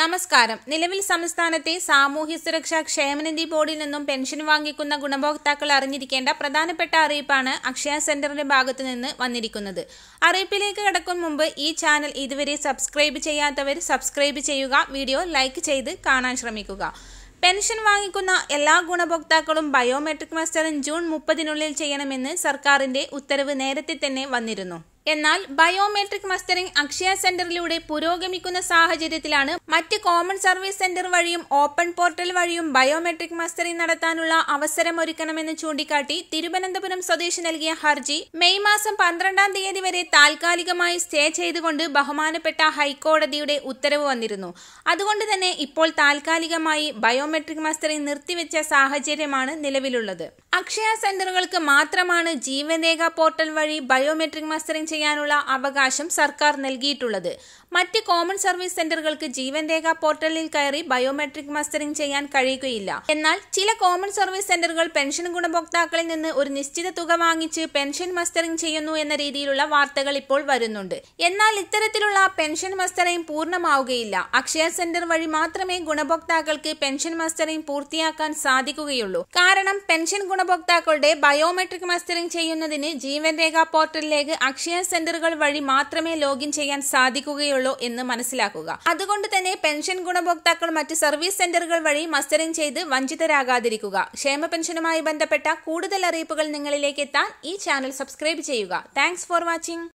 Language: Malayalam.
നമസ്കാരം നിലവിൽ സംസ്ഥാനത്തെ സാമൂഹ്യ സുരക്ഷാ ക്ഷേമനിധി ബോർഡിൽ നിന്നും പെൻഷൻ വാങ്ങിക്കുന്ന ഗുണഭോക്താക്കൾ അറിഞ്ഞിരിക്കേണ്ട പ്രധാനപ്പെട്ട അറിയിപ്പാണ് അക്ഷയ സെന്ററിന്റെ ഭാഗത്തു നിന്ന് വന്നിരിക്കുന്നത് അറിയിപ്പിലേക്ക് കടക്കും മുമ്പ് ഈ ചാനൽ ഇതുവരെ സബ്സ്ക്രൈബ് ചെയ്യാത്തവർ സബ്സ്ക്രൈബ് ചെയ്യുക വീഡിയോ ലൈക്ക് ചെയ്ത് കാണാൻ ശ്രമിക്കുക പെൻഷൻ വാങ്ങിക്കുന്ന എല്ലാ ഗുണഭോക്താക്കളും ബയോമെട്രിക് മസ്റ്ററിൻ ജൂൺ മുപ്പതിനുള്ളിൽ ചെയ്യണമെന്ന് സർക്കാരിന്റെ ഉത്തരവ് നേരത്തെ തന്നെ വന്നിരുന്നു എന്നാൽ ബയോമെട്രിക് മസ്റ്ററിംഗ് അക്ഷയ സെന്ററിലൂടെ പുരോഗമിക്കുന്ന സാഹചര്യത്തിലാണ് മറ്റ് കോമൺ സർവീസ് സെന്റർ വഴിയും ഓപ്പൺ പോർട്ടൽ വഴിയും ബയോമെട്രിക് മസ്റ്ററിംഗ് നടത്താനുള്ള അവസരം ഒരുക്കണമെന്ന് ചൂണ്ടിക്കാട്ടി തിരുവനന്തപുരം സ്വദേശി നൽകിയ ഹർജി മെയ് മാസം പന്ത്രണ്ടാം തീയതി വരെ താൽക്കാലികമായി സ്റ്റേ ചെയ്തുകൊണ്ട് ബഹുമാനപ്പെട്ട ഹൈക്കോടതിയുടെ ഉത്തരവ് വന്നിരുന്നു അതുകൊണ്ട് തന്നെ ഇപ്പോൾ താൽക്കാലികമായി ബയോമെട്രിക് മസ്റ്ററിംഗ് നിർത്തിവെച്ച സാഹചര്യമാണ് നിലവിലുള്ളത് അക്ഷയ സെന്ററുകൾക്ക് മാത്രമാണ് ജീവനരേഖ പോർട്ടൽ വഴി ബയോമെട്രിക് മസ്റ്ററിംഗ് ചെയ്യാനുള്ള അവകാശം സർക്കാർ നൽകിയിട്ടുള്ളത് മറ്റ് കോമൺ സർവീസ് സെന്ററുകൾക്ക് ജീവൻ രേഖ പോർട്ടലിൽ കയറി ബയോമെട്രിക് മസ്റ്ററിംഗ് ചെയ്യാൻ കഴിയുകയില്ല എന്നാൽ ചില കോമൺ സർവീസ് സെന്ററുകൾ പെൻഷൻ ഗുണഭോക്താക്കളിൽ നിന്ന് ഒരു നിശ്ചിത തുക വാങ്ങിച്ച് പെൻഷൻ മസ്റ്ററിംഗ് ചെയ്യുന്നു എന്ന രീതിയിലുള്ള വാർത്തകൾ ഇപ്പോൾ വരുന്നുണ്ട് എന്നാൽ ഇത്തരത്തിലുള്ള പെൻഷൻ മസ്റ്ററിംഗ് പൂർണ്ണമാവുകയില്ല അക്ഷയ സെന്റർ വഴി മാത്രമേ ഗുണഭോക്താക്കൾക്ക് പെൻഷൻ മസ്റ്ററിംഗ് പൂർത്തിയാക്കാൻ സാധിക്കുകയുള്ളൂ കാരണം പെൻഷൻ ഗുണഭോക്താക്കളുടെ ബയോമെട്രിക് മസ്റ്ററിംഗ് ചെയ്യുന്നതിന് ജീവൻ രേഖ പോർട്ടലിലേക്ക് അക്ഷയ സെന്ററുകൾ വഴി മാത്രമേ ലോഗിൻ ചെയ്യാൻ സാധിക്കുകയുള്ളൂ എന്ന് മനസ്സിലാക്കുക അതുകൊണ്ട് തന്നെ പെൻഷൻ ഗുണഭോക്താക്കൾ മറ്റ് സർവീസ് സെന്ററുകൾ വഴി മസ്റ്ററിംഗ് ചെയ്ത് വഞ്ചിതരാകാതിരിക്കുക ക്ഷേമ പെൻഷനുമായി ബന്ധപ്പെട്ട കൂടുതൽ അറിയിപ്പുകൾ നിങ്ങളിലേക്ക് എത്താൻ ഈ ചാനൽ സബ്സ്ക്രൈബ് ചെയ്യുക താങ്ക്സ് ഫോർ വാച്ചിങ്